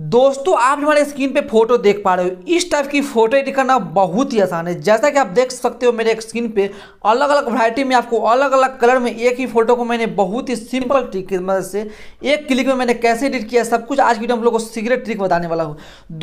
दोस्तों आप हमारे स्क्रीन पे फोटो देख पा रहे हो इस टाइप की फोटो एडिट करना बहुत ही आसान है जैसा कि आप देख सकते हो मेरे स्क्रीन पे अलग अलग वैरायटी में आपको अलग अलग कलर में एक ही फोटो को मैंने बहुत ही सिंपल ट्रिक की मदद से एक क्लिक में मैंने कैसे एडिट किया सब कुछ आज की वीडियो हम लोग को सीक्रेट ट्रिक बताने वाला हूँ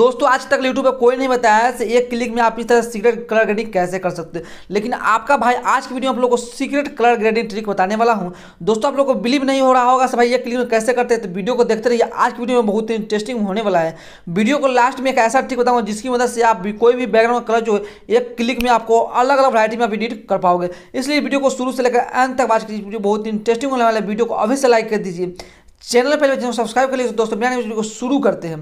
दोस्तों आज तक यूट्यूब पर कोई नहीं बताया से एक क्लिक में आप इस तरह सीक्रेट कलर ग्रेडिंग कैसे कर सकते लेकिन आपका भाई आज की वीडियो हम लोग को सीक्रेट कलर ग्रेडिंग ट्रिक बताने वाला हूँ दोस्तों आप लोग को बिलीव नहीं हो रहा होगा भाई एक क्लिक में कैसे करते हैं तो वीडियो को देखते रहिए आज की वीडियो में बहुत इंटरेस्टिंग होने वाला है वीडियो को लास्ट में एक ऐसा ट्रिक बताऊंगा जिसकी मदद से आप भी कोई भी बैकग्राउंड कलर जो है एक क्लिक में आपको अलग अलग वरायटी में आप एडिट कर पाओगे इसलिए वीडियो को शुरू से लेकर अंत तक वाच कीजिए बहुत इंटरेस्टिंग होने वाला है वीडियो को अभी से लाइक कर दीजिए चैनल पर सब्सक्राइब कर लीजिए दोस्तों बिना वीडियो को शुरू करते हैं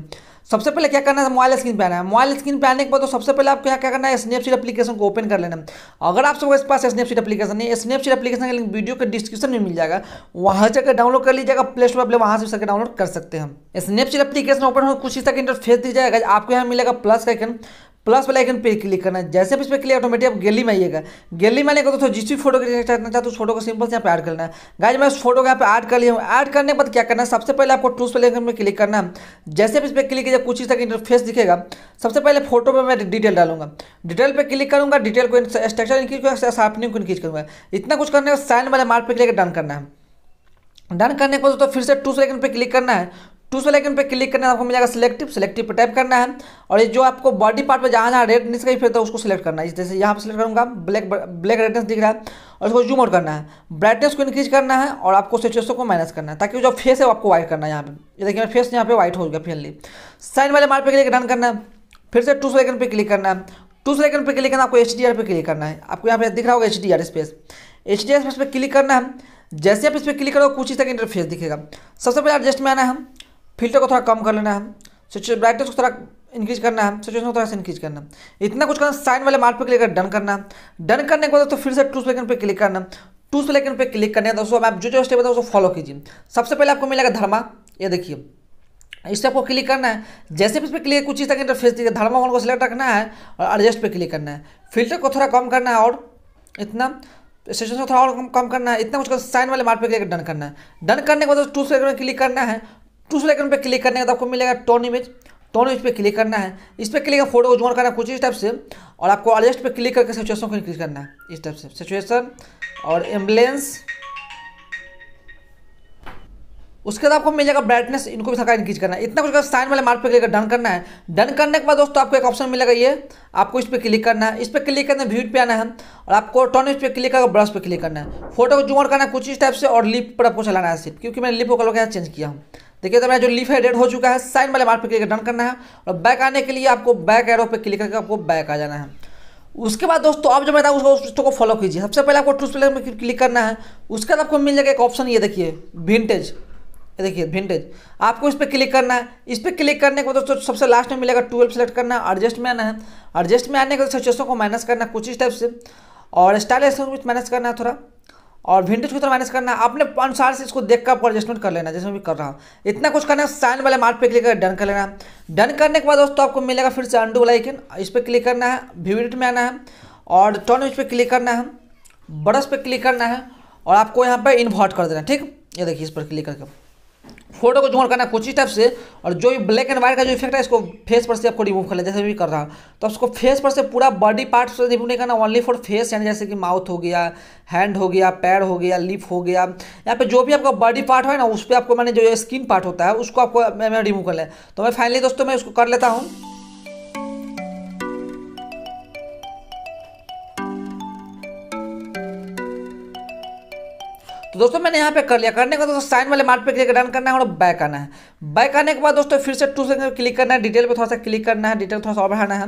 सबसे पहले क्या करना है मोबाइल स्क्रीन पे आना है मोबाइल स्क्रीन पे आने के बाद तो सबसे पहले आपको यहाँ क्या करना है स्नैपशीट एप्लीकेशन को ओपन कर लेना है अगर आप सबके पास स्नैपशीट एप्लीकेशन है स्नैपशीट एप्लीकेशन का लिंक वीडियो के डिस्क्रिप्शन में मिल जाएगा वहां जाकर डाउनलोड कर लीजिएगा प्ले स्टोर पर वहां से डाउनलोड कर सकते हैं स्नैपशीट एप्लीकेशन ओपन हो कुछ इस तरह का इंटरफेस दी जाएगा आपको यहाँ मिलेगा प्लस का आइकन प्लस वाले आइकन पे क्लिक करना है जैसे आप इस पर क्लिक ऑटोमेटिक आप गैली में आइएगा गैली में आने दोस्तों जिस भी फोटो करना चाहते हो उस फोटो को सिंपल से यहाँ पे ऐड करना है गाइज मैं उस फोटो को यहाँ पे ऐड कर लिया हूँ ऐड करने के बाद क्या करना है सबसे पहले आपको टूस वाले आइकन पर क्लिक करना है जैसे आप इस पर क्लिक किया कुछ इस तक इंटरफेस दिखेगा सबसे पहले फोटो पर मैं डिटेल डालूंगा डिटेल पर क्लिक करूँगा डिटेल को स्ट्रक्चर इंक्रीज करूँगा शार्पनिंग को इंक्रीज करूँगा इतना कुछ करने का साइन वाले मार्क पर क्लिक डन करना है डन करने के बाद दोस्तों फिर से टूल्स आइकन पर क्लिक करना है टू से लेकिन पे क्लिक करना आपको मिल जाएगा सिलेक्टिव सिलेक्टिव पे टाइप करना है और ये जो आपको बॉडी पार्ट पे जहाँ जहाँ रेड निकल फिर तो उसको सिलेक्ट करना है जैसे यहाँ पर सिलेक्ट करूँगा ब्लैक ब्लैक रेडनेस दिख रहा है और इसको जूम आउट करना है ब्राइटनेस को इंक्रीज करना है और आपको सिचुएशन को माइनस करना है ताकि जो फेस है आपको वाइट करना है यहाँ पे ये देखिए फेस यहाँ पे वाइट हो गया फिनली साइन वाले मार्क पर क्लिक रन करना है फिर से टू से लेकिन पे क्लिक करना है टू से लेकिन पे क्लिक करना आपको एच डी आर पे क्लिक करना है आपको यहाँ पे दिख रहा होगा H D R space H D R space पर क्लिक करना है जैसे आप इस पर क्लिक करोगे कुछ ही तक इंटरफेस दिखेगा सबसे पहले एडजस्ट में आना है फिल्टर को थोड़ा कम कर लेना है ब्राइटनेस को थोड़ा इंक्रीज करना है सिचुएशन को थोड़ा सा इंक्रीज करना है इतना कुछ करना साइन वाले मार्क पर क्लिक कर डन करना है डन करने के बाद तो फिर से टूस लेकिन पर क्लिक करना टूल्स लेकिन पर क्लिक करना है दोस्तों आप जो जो स्टेप है उसको फॉलो कीजिए सबसे पहले आपको मिलेगा धर्मा ये देखिए इस पर आपको क्लिक करना है जैसे भी इस पर क्लिक कुछ चीज़ तक इंटरफेस दीजिए धर्मा वन को सिलेक्ट रखना है और एडजस्ट पर क्लिक करना है फिल्टर को थोड़ा कम करना है और इतना सिचुएशन को थोड़ा और कम करना है इतना कुछ साइन वाले मार्क पर क्लिक डन करना है डन करने के बाद टू सेकंड पर क्लिक करना है टूस आइकन पर क्लिक करने के बाद तो आपको मिलेगा टोन इमेज टोन इमेज पर क्लिक करना है इस पर क्लिक फोटो को जूम करना है कुछ इस टाइप से और आपको अरेस्ट पर क्लिक करके सिचुएशन को इंक्रीज करना है इस टाइप से सिचुएशन और एम्बुलेंस उसके बाद आपको मिल जाएगा ब्राइटनेस इनको भी थका इंक्रीज करना है इतना कुछ कर साइन वाले मार्क पे क्लिक कर डन करना है डन करने के बाद दोस्तों आपको एक ऑप्शन मिलेगा ये आपको इस पर क्लिक करना है इस पर क्लिक करना है व्यू पे आना है और आपको टॉन इस पर क्लिक करके ब्रश पे क्लिक करना है फोटो को जूम करना है कुछ इस टाइप से और लिप पर आपको चलाना है सिर्फ क्योंकि मैंने लिप को कलर क्या चेंज किया हूँ देखिए तो मेरा जो लीफ है डेड हो चुका है साइन वाले मार्क पर क्लिक डन करना है और बैक आने के लिए आपको बैक एरो पर क्लिक करके आपको बैक आ जाना है उसके बाद दोस्तों आप जो मैं उसको को फॉलो कीजिए सबसे पहले आपको ट्रूस प्लेयर में क्लिक करना है उसके बाद आपको मिल जाएगा एक ऑप्शन ये देखिए विंटेज ये देखिए विंटेज आपको इस पर क्लिक करना है इस पर क्लिक करने के बाद दोस्तों सबसे लास्ट में मिलेगा ट्वेल्व सेलेक्ट करना है एडजस्ट में आना है एडजस्ट में आने के बाद सिचुएशन को माइनस करना कुछ इस टाइप से और स्टाइल कुछ माइनस करना है थोड़ा और विंटेज को तो माइनस करना अपने अनुसार से इसको देख कर एडजस्टमेंट कर लेना जैसे मैं कर रहा हूँ इतना कुछ करना है साइन वाले मार्क पे क्लिक कर डन कर लेना डन करने के बाद दोस्तों आपको मिलेगा फिर से अंडू वाला आइकन इस पर क्लिक करना है व्यू में आना है और टर्न इस पर क्लिक करना है ब्रश पर क्लिक करना है और आपको यहाँ पर इन्वर्ट कर देना ठीक ये देखिए इस पर क्लिक करके फोटो को जोड़ करना कुछ ही टाइप से और जो भी ब्लैक एंड व्हाइट का जो इफेक्ट है इसको फेस पर से आपको रिमूव करना जैसे भी कर रहा हूँ तो उसको फेस पर से पूरा बॉडी पार्ट से रिमूव नहीं करना ओनली फॉर फेस यानी जैसे कि माउथ हो गया हैंड हो गया पैर हो गया लिप हो गया यहाँ पे जो भी आपका बॉडी पार्ट है ना उस पर आपको मैंने जो स्किन पार्ट होता है उसको आपको रिमूव कर लें तो मैं फाइनली दोस्तों मैं उसको कर लेता हूँ तो दोस्तों मैंने यहाँ पे कर लिया करने का दोस्तों साइन वाले मार्ट पे क्लिक डन करना है और बैक आना है बैक आने के बाद दोस्तों फिर से टू से क्लिक करना है डिटेल पे थोड़ा सा क्लिक करना है डिटेल थोड़ा सा और बढ़ाना है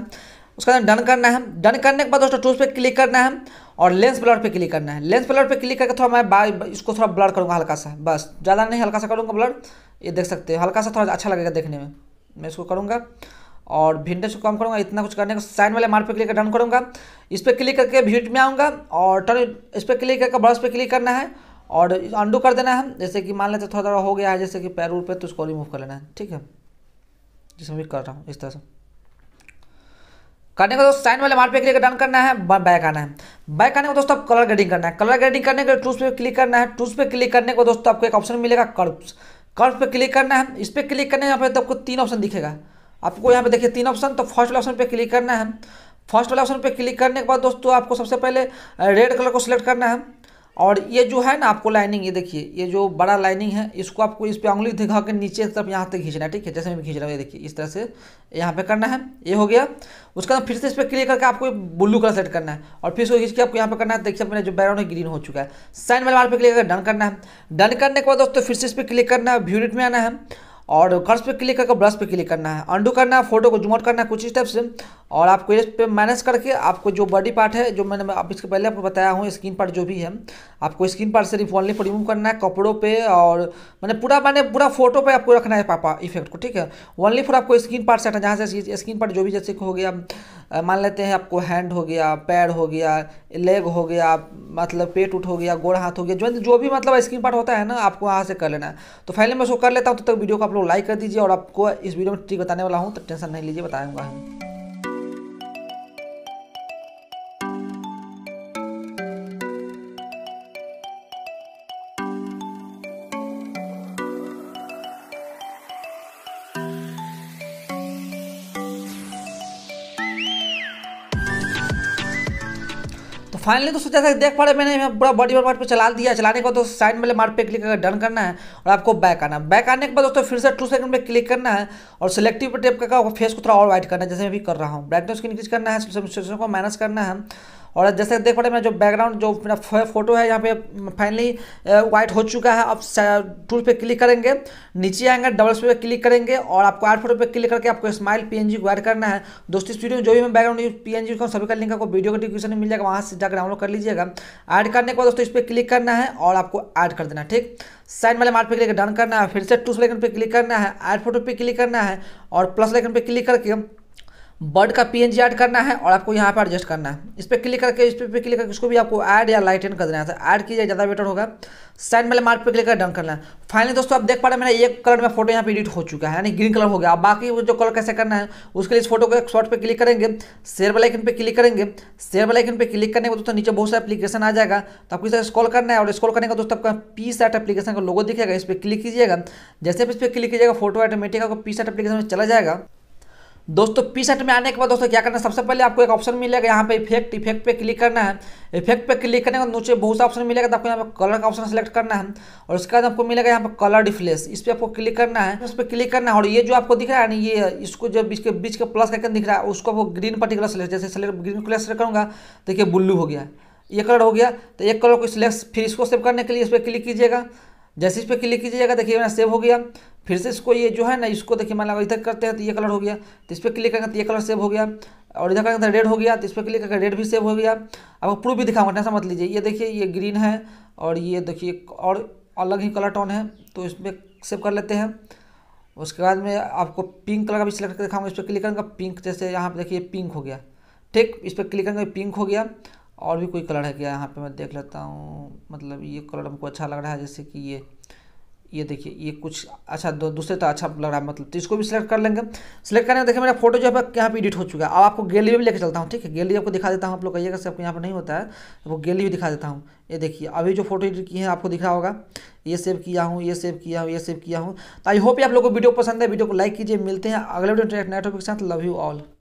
उसके बाद डन करना है डन करने के बाद दोस्तों टूल्स पे क्लिक करना है और लेंस ब्लर पे क्लिक करना है लेंस ब्लर पे क्लिक करके थोड़ा मैं बाय इसको थोड़ा ब्लर करूँगा हल्का सा बस ज़्यादा नहीं हल्का सा करूँगा ब्लर ये देख सकते हो हल्का सा थोड़ा अच्छा लगेगा देखने में मैं इसको करूँगा और भिंडे से कम करूँगा इतना कुछ करने को साइन वाले मार्क पे क्लिक कर डन करूँगा इस पर क्लिक करके भीट में आऊँगा और टर्न इस पर क्लिक करके ब्रश पर क्लिक करना है और अंडू कर देना है जैसे कि मान लेते थोड़ा थोड़ा हो गया है जैसे कि पैर पे तो उसको रिमूव कर लेना है ठीक है जिसमें भी कर रहा हूँ इस तरह से करने का दोस्तों साइन वाले मार्क पे क्लिक डन करना है बैक आना है बैक आने को दोस्तों आप कलर ग्रेडिंग करना है कलर ग्रेडिंग करने के लिए टूस पे क्लिक करना है टूस पे क्लिक करने को दोस्तों आपको एक ऑप्शन मिलेगा कर्व्स कर्व पे क्लिक करना है इस पर क्लिक करने यहाँ पे तो आपको तीन ऑप्शन दिखेगा आपको यहाँ पे देखिए तीन ऑप्शन तो फर्स्ट वाले ऑप्शन पे क्लिक करना है फर्स्ट वाले ऑप्शन पे क्लिक करने के बाद दोस्तों आपको सबसे पहले रेड कलर को सिलेक्ट करना है और ये जो है ना आपको लाइनिंग ये देखिए ये जो बड़ा लाइनिंग है इसको आपको इस पर उंगली दिखा के नीचे की तरफ यहाँ तक खींचना है ठीक है जैसे मैं खींच रहा हूँ ये देखिए इस तरह से यहाँ पे करना है ये हो गया उसके बाद फिर से इस पर क्लिक करके आपको ब्लू कलर सेट करना है और फिर इसको खींच के आपको यहाँ पे करना है देखिए मेरा जो बैकग्राउंड है ग्रीन हो चुका है साइन वाले वाल पर क्लिक करके डन करना है डन करने के बाद दोस्तों फिर से इस पर क्लिक करना है व्यूरिट में आना है और कर्स पे क्लिक करके ब्रश पे क्लिक करना है अंडू करना है फोटो को जूमआउट करना है कुछ स्टेप से और आपको इस पे मैनेज करके आपको जो बॉडी पार्ट है जो मैंने आप इसके पहले आपको बताया हूँ स्किन पार्ट जो भी है आपको स्किन पार्ट से रिफॉनली रिमूव करना है कपड़ों पे और मैंने पूरा मैंने पूरा फोटो पे आपको रखना है पापा इफेक्ट को ठीक है ओनली फॉर आपको स्क्रीन पार्ट से हटा जहाँ से स्क्रीन पार्ट जो भी जैसे हो गया मान लेते हैं आपको हैंड हो गया पैर हो गया लेग हो गया मतलब पेट उठ हो गया गोड़ हाथ हो गया जो जो भी मतलब स्क्रीन पार्ट होता है ना आपको यहाँ से कर लेना है तो फाइनली मैं उसको कर लेता हूँ तो तक वीडियो को आप लोग लाइक कर दीजिए और आपको इस वीडियो में ट्रिक बताने वाला हूँ तो टेंशन नहीं लीजिए बताऊँगा तो फाइनली तो सोचा था देख पा रहे मैंने पूरा बॉडी पार्ट पर चला दिया चलाने के बाद दोस्तों साइड वाले मार्ट पे क्लिक करके डन करना है और आपको बैक आना है बैक आने के बाद दोस्तों फिर से टू सेकंड पे क्लिक करना है और सिलेक्टिव टेप करके फेस को थोड़ा और वाइट करना है जैसे मैं भी कर रहा हूँ ब्राइटनेस को इंक्रीज करना है को माइनस करना है और जैसे देख पा रहे मेरा जो बैकग्राउंड जो मेरा फोटो है यहाँ पे फाइनली वाइट हो चुका है आप टूल पे क्लिक करेंगे नीचे आएंगे डबल पे क्लिक करेंगे और आपको आठ फोटो पे क्लिक करके आपको स्माइल पीएनजी को ऐड करना है दोस्तों इस वीडियो में जो भी मैं बैकग्राउंड यूज पीएनजी का सभी का लिंक आपको वीडियो का डिस्क्रिप्शन में मिल जाएगा वहाँ से जाकर डाउनलोड कर लीजिएगा ऐड करने के बाद दोस्तों इस पर क्लिक करना है और आपको ऐड कर देना है ठीक साइन वाले मार्क पे क्लिक डन करना है फिर से टूस लेकन पे क्लिक करना है ऐड फोटो पे क्लिक करना है और प्लस लेकन पे क्लिक करके बर्ड का पीएनजी ऐड करना है और आपको यहाँ पर एडजस्ट करना है इस पर क्लिक करके इस पर क्लिक करके इसको भी आपको ऐड या लाइट एंड कर देना है ऐड कीजिए ज़्यादा बेटर होगा साइन वाले मार्क पर क्लिक कर डन करना है फाइनली दोस्तों आप देख पा रहे हैं मेरा एक कलर में फोटो यहाँ पे एडिट हो चुका है यानी ग्रीन कलर हो गया अब बाकी जो कलर कैसे करना है उसके लिए इस फोटो को एक शॉर्ट पर क्लिक करेंगे शेयर वाले आइकन पर क्लिक करेंगे शेयर वाले आइकन पर क्लिक करने के दोस्तों नीचे बहुत सारा एप्लीकेशन आ जाएगा तो आपको इसे स्कॉल करना है और स्कॉल करने का दोस्तों आपका पी सेट एप्लीकेशन का लोगो दिखेगा इस पर क्लिक कीजिएगा जैसे भी इस पर क्लिक कीजिएगा फोटो ऑटोमेटिक आपको पी सेट एप्लीकेशन में चला जाएगा दोस्तों पी सेट में आने के बाद दोस्तों क्या करना है सबसे पहले आपको एक ऑप्शन मिलेगा यहाँ पे इफेक्ट इफेक्ट पे क्लिक करना है इफेक्ट पे क्लिक करने के बाद नीचे बहुत सा ऑप्शन मिलेगा तो आपको यहाँ पे कलर का ऑप्शन सेलेक्ट करना है और उसके बाद आपको मिलेगा यहाँ पे कलर डिफ्लेस इस पर आपको क्लिक करना है उस पर क्लिक करना है और ये जो आपको दिख रहा है ना ये इसको जो बीच के बीच का प्लस करके दिख रहा है उसको आपको ग्रीन पर्टिकुलर सेलेक्ट जैसे सेलेक्ट ग्रीन कलर सेलेक्ट करूँगा देखिए ब्लू हो गया ये कलर हो गया तो एक कलर को सिलेक्ट फिर इसको सेव करने के लिए इस पर क्लिक कीजिएगा जैसे इस पर क्लिक कीजिएगा देखिए मेरा सेव हो गया फिर से इसको ये जो है ना इसको देखिए मान लगा इधर करते हैं तो ये कलर हो गया तो इस पर क्लिक करेंगे तो ये कलर सेव हो गया और इधर करेंगे तो रेड हो गया तो इस पर क्लिक करके रेड भी सेव हो गया अब प्रूफ भी दिखाऊंगा ऐसा मत लीजिए ये देखिए ये ग्रीन है और ये देखिए और अलग ही कलर टोन है तो इसमें सेव कर लेते हैं उसके बाद में आपको पिंक कलर का भी सिलेक्ट करके दिखाऊंगा इस पर क्लिक करेंगे पिंक जैसे यहाँ पर देखिए पिंक हो गया ठीक इस पर क्लिक करेंगे पिंक हो गया और भी कोई कलर है क्या यहाँ पर मैं देख लेता हूँ मतलब ये कलर हमको अच्छा लग रहा है जैसे कि ये ये देखिए ये कुछ अच्छा दो दूसरे तो अच्छा लग रहा है मतलब तो इसको भी सिलेक्ट कर लेंगे सिलेक्ट करेंगे देखिए मेरा फोटो जो है यहाँ पे एडिट हो चुका है अब आपको गैलरी में लेकर चलता हूँ ठीक है गैलरी आपको दिखा देता हूँ आप लोग कहिएगा सबको यहाँ पर नहीं होता है तो वो गैलरी भी दिखा देता हूँ ये देखिए अभी जो फोटो एडिट किए हैं आपको दिख रहा होगा ये सेव किया हूँ ये सेव किया हूँ ये सेव किया हूँ तो आई होप आप लोग को वीडियो पसंद है वीडियो को लाइक कीजिए मिलते हैं अगले वीडियो नेटवर्क के साथ लव यू ऑल